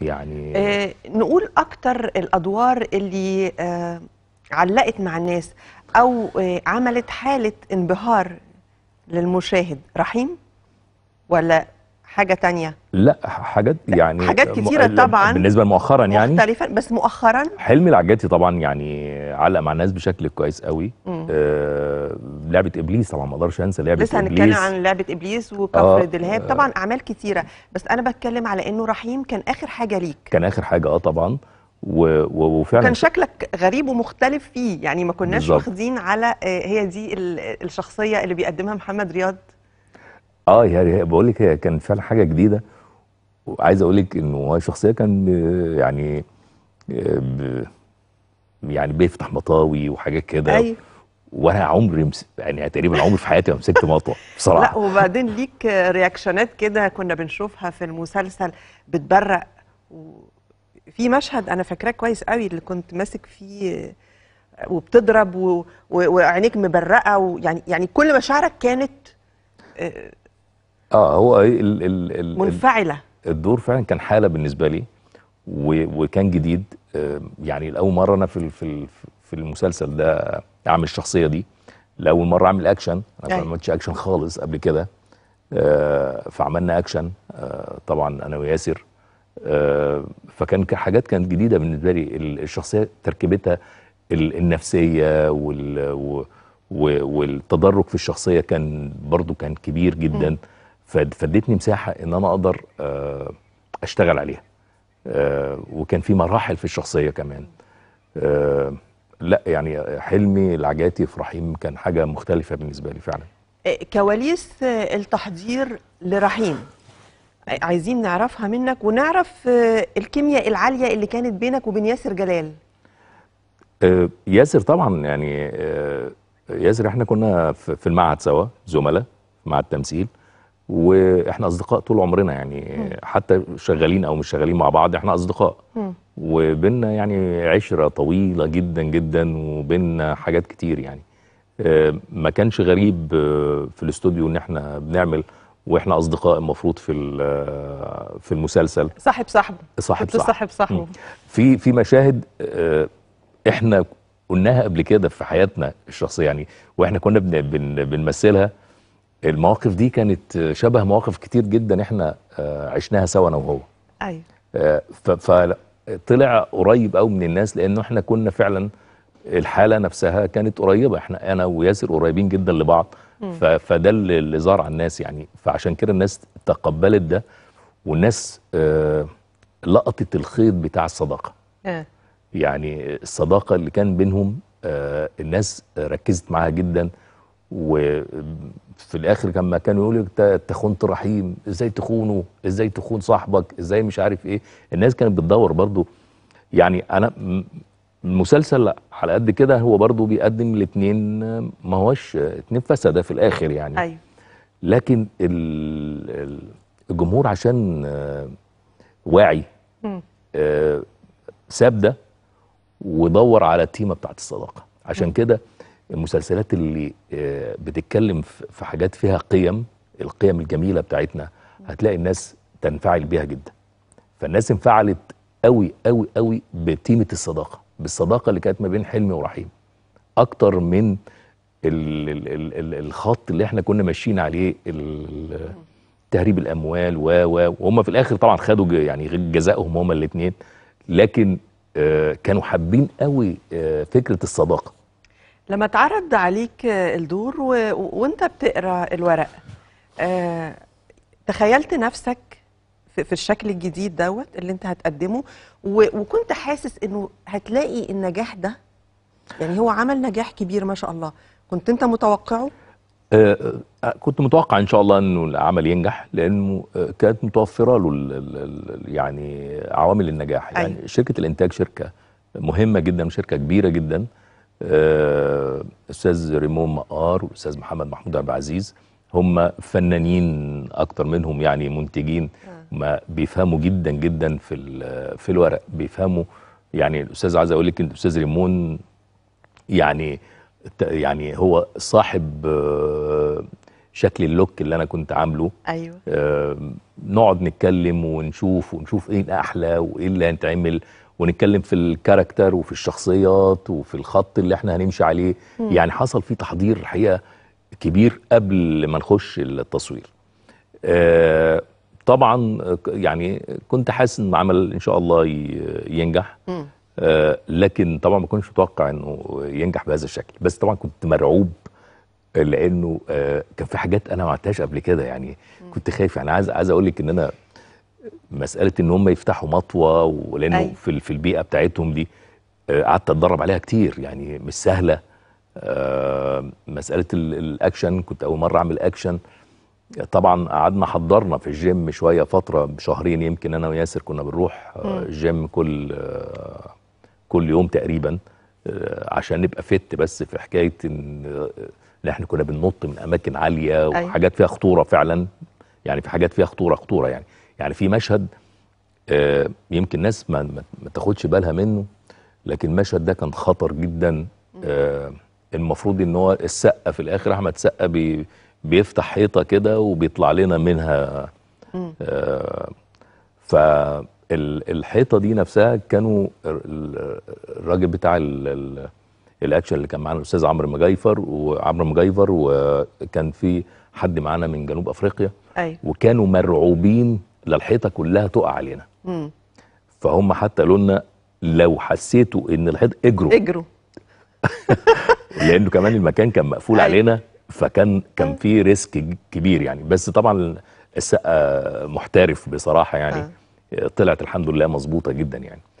يعني آه نقول اكتر الادوار اللي آه علقت مع الناس او آه عملت حاله انبهار للمشاهد رحيم ولا حاجه تانية لا حاجات يعني حاجات كتيره طبعا بالنسبه مؤخرا يعني مختلفا بس مؤخرا حلمي العجاتي طبعا يعني علق مع الناس بشكل كويس قوي م. آه لعبه ابليس طبعا ما اقدرش انسى لعبه ابليس لسه هنتكلم عن لعبه ابليس آه، وكفر آه دلهاب طبعا اعمال كثيره بس انا بتكلم على انه رحيم كان اخر حاجه ليك كان اخر حاجه اه طبعا و... وفعلا كان شكلك غريب ومختلف فيه يعني ما كناش واخدين على آه، هي دي الشخصيه اللي بيقدمها محمد رياض اه يعني بقول لك هي كان فعلا حاجه جديده وعايز اقول لك انه هو شخصيه كان آه، يعني يعني بيفتح مطاوي وحاجات كده أيوه. وانا عمري مس... يعني تقريبا عمري في حياتي ما مسكت مطوه بصراحه لا وبعدين ليك رياكشنات كده كنا بنشوفها في المسلسل بتبرق وفي مشهد انا فاكراه كويس قوي اللي كنت ماسك فيه وبتضرب و... و... وعينيك مبرقه ويعني يعني كل مشاعرك كانت اه هو ال... ال... ال... منفعله الدور فعلا كان حاله بالنسبه لي و... وكان جديد آه، يعني لاول مره انا في في في المسلسل ده اعمل الشخصيه دي لاول مره اعمل اكشن انا أيوة. ما عملتش اكشن خالص قبل كده آه، فعملنا اكشن آه، طبعا انا وياسر آه، فكان حاجات كانت جديده بالنسبه لي الشخصيه تركيبتها النفسيه وال والتدرج في الشخصيه كان برضو كان كبير جدا فادتني مساحه ان انا اقدر اشتغل عليها وكان في مراحل في الشخصيه كمان لا يعني حلمي العجاتي في رحيم كان حاجه مختلفه بالنسبه لي فعلا إيه، كواليس آه، التحضير لرحيم عايزين نعرفها منك ونعرف آه، الكيمياء العاليه اللي كانت بينك وبين ياسر جلال آه، ياسر طبعا يعني ياسر احنا كنا في المعهد سوا زملاء مع التمثيل تمثيل واحنا اصدقاء طول عمرنا يعني م. حتى شغالين او مش شغالين مع بعض احنا اصدقاء وبيننا يعني عشره طويله جدا جدا وبيننا حاجات كتير يعني آه، ما كانش غريب آه، في الاستوديو ان احنا بنعمل واحنا اصدقاء المفروض في آه، في المسلسل صاحب صاحبه صاحب صاحب صاحب صاحبه في في مشاهد احنا قلناها قبل كده في حياتنا الشخصيه يعني واحنا كنا بن بن بنمثلها المواقف دي كانت شبه مواقف كتير جدا احنا آه، عشناها سوا انا وهو ايوه آه، فطلع قريب قوي من الناس لانه احنا كنا فعلا الحاله نفسها كانت قريبه احنا انا وياسر قريبين جدا لبعض فده اللي زار على الناس يعني فعشان كده الناس تقبلت ده والناس آه، لقطت الخيط بتاع الصداقه أه. يعني الصداقه اللي كان بينهم الناس ركزت معاها جدا وفي الاخر لما كانوا يقولوا انت خنت رحيم ازاي تخونه ازاي تخون صاحبك ازاي مش عارف ايه الناس كانت بتدور برضو يعني انا المسلسل على قد كده هو برضو بيقدم الاثنين ما هوش اتنين فسده في الاخر يعني أيوة. لكن الجمهور عشان آه، واعي آه، ساب ده ودور على التيمه بتاعت الصداقه عشان كده المسلسلات اللي آه، بتتكلم في حاجات فيها قيم القيم الجميله بتاعتنا هتلاقي الناس تنفعل بيها جدا فالناس انفعلت قوي قوي قوي بتيمه الصداقه بالصداقه اللي كانت ما بين حلمي ورحيم اكتر من الخط اللي احنا كنا ماشيين عليه تهريب الاموال و و وهم في الاخر طبعا خدوا يعني جزائهم هما الاثنين لكن آه، كانوا حابين قوي آه، فكره الصداقه لما اتعرض عليك الدور و... وانت بتقرا الورق آه... تخيلت نفسك في الشكل الجديد دوت اللي انت هتقدمه و... وكنت حاسس انه هتلاقي النجاح ده يعني هو عمل نجاح كبير ما شاء الله كنت انت متوقعه آه, آه، كنت متوقع ان شاء الله انه العمل ينجح لانه آه، كانت متوفره له ال ال يعني عوامل النجاح يعني أي. أيوة. شركه الانتاج شركه مهمه جدا وشركه كبيره جدا آه، استاذ ريمون مقار واستاذ محمد محمود عبد العزيز هم فنانين اكتر منهم يعني منتجين آه. ما بيفهموا جدا جدا في في الورق بيفهموا يعني الاستاذ عايز اقول لك ان الاستاذ ريمون يعني يعني هو صاحب آه، شكل اللوك اللي انا كنت عامله ايوه آه نقعد نتكلم ونشوف ونشوف ايه الاحلى وايه اللي هيتعمل ونتكلم في الكاركتر وفي الشخصيات وفي الخط اللي احنا هنمشي عليه مم. يعني حصل في تحضير الحقيقه كبير قبل ما نخش التصوير آه طبعا يعني كنت حاسس ان العمل ان شاء الله ينجح آه لكن طبعا ما كنتش متوقع انه ينجح بهذا الشكل بس طبعا كنت مرعوب لانه آه كان في حاجات انا ما عملتهاش قبل كده يعني كنت خايف يعني عايز عايز اقول لك ان انا مساله ان هم يفتحوا مطوه ولانه أي. في في البيئه بتاعتهم دي آه، قعدت اتدرب عليها كتير يعني مش سهله آه، مساله الاكشن كنت اول مره اعمل اكشن طبعا قعدنا حضرنا في الجيم شويه فتره شهرين يمكن انا وياسر كنا بنروح آه، الجيم كل كل يوم تقريبا عشان نبقى فت بس في حكايه ان احنا كنا بننط من اماكن عاليه وحاجات فيها خطوره فعلا يعني في حاجات فيها خطوره خطوره يعني يعني في مشهد آه، يمكن ناس ما, ما تاخدش بالها منه لكن المشهد ده كان خطر جدا آه، المفروض ان هو السقه في الاخر احمد سقه بي بيفتح حيطه كده وبيطلع لنا منها آه، فالحيطه دي نفسها كانوا الراجل بتاع الاكشن اللي كان معانا الاستاذ عمرو مجايفر وعمرو مجايفر وكان في حد معانا من جنوب افريقيا أيوة. وكانوا مرعوبين لا الحيطه كلها تقع علينا مم. فهم حتى قالوا لنا لو حسيتوا ان الحيطه اجروا اجروا لانه كمان المكان كان مقفول أيوة. علينا فكان كان في ريسك كبير يعني بس طبعا السقه محترف بصراحه يعني آه. طلعت الحمد لله مظبوطه جدا يعني